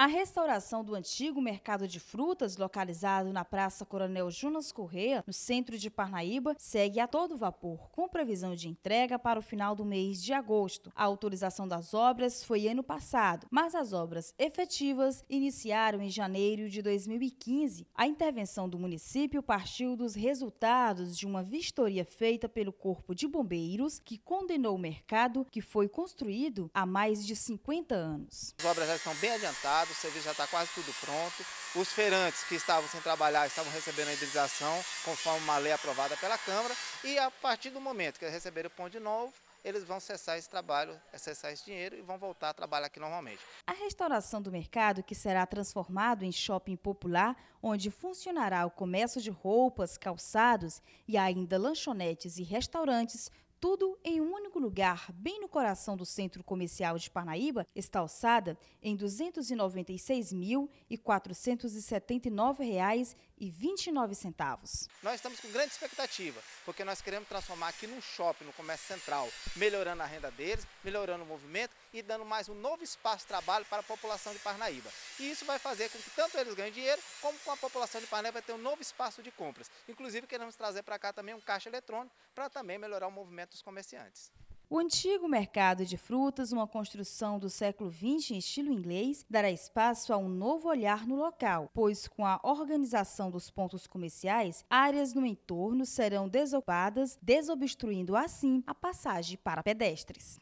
A restauração do antigo mercado de frutas, localizado na Praça Coronel Junas Correia, no centro de Parnaíba, segue a todo vapor, com previsão de entrega para o final do mês de agosto. A autorização das obras foi ano passado, mas as obras efetivas iniciaram em janeiro de 2015. A intervenção do município partiu dos resultados de uma vistoria feita pelo Corpo de Bombeiros, que condenou o mercado que foi construído há mais de 50 anos. As obras já estão bem adiantadas o serviço já está quase tudo pronto. Os feirantes que estavam sem trabalhar estavam recebendo a indenização conforme uma lei aprovada pela Câmara e a partir do momento que eles receberam o pão de novo, eles vão cessar esse trabalho, cessar esse dinheiro e vão voltar a trabalhar aqui normalmente. A restauração do mercado, que será transformado em shopping popular, onde funcionará o comércio de roupas, calçados e ainda lanchonetes e restaurantes, tudo em um único lugar, bem no coração do centro comercial de Parnaíba, está alçada em R$ 296.479,00 e 29 centavos. Nós estamos com grande expectativa, porque nós queremos transformar aqui num shopping, no comércio central, melhorando a renda deles, melhorando o movimento e dando mais um novo espaço de trabalho para a população de Parnaíba. E isso vai fazer com que tanto eles ganhem dinheiro, como com a população de Parnaíba ter um novo espaço de compras. Inclusive queremos trazer para cá também um caixa eletrônico para também melhorar o movimento dos comerciantes. O antigo mercado de frutas, uma construção do século XX em estilo inglês, dará espaço a um novo olhar no local, pois com a organização dos pontos comerciais, áreas no entorno serão desocupadas, desobstruindo assim a passagem para pedestres.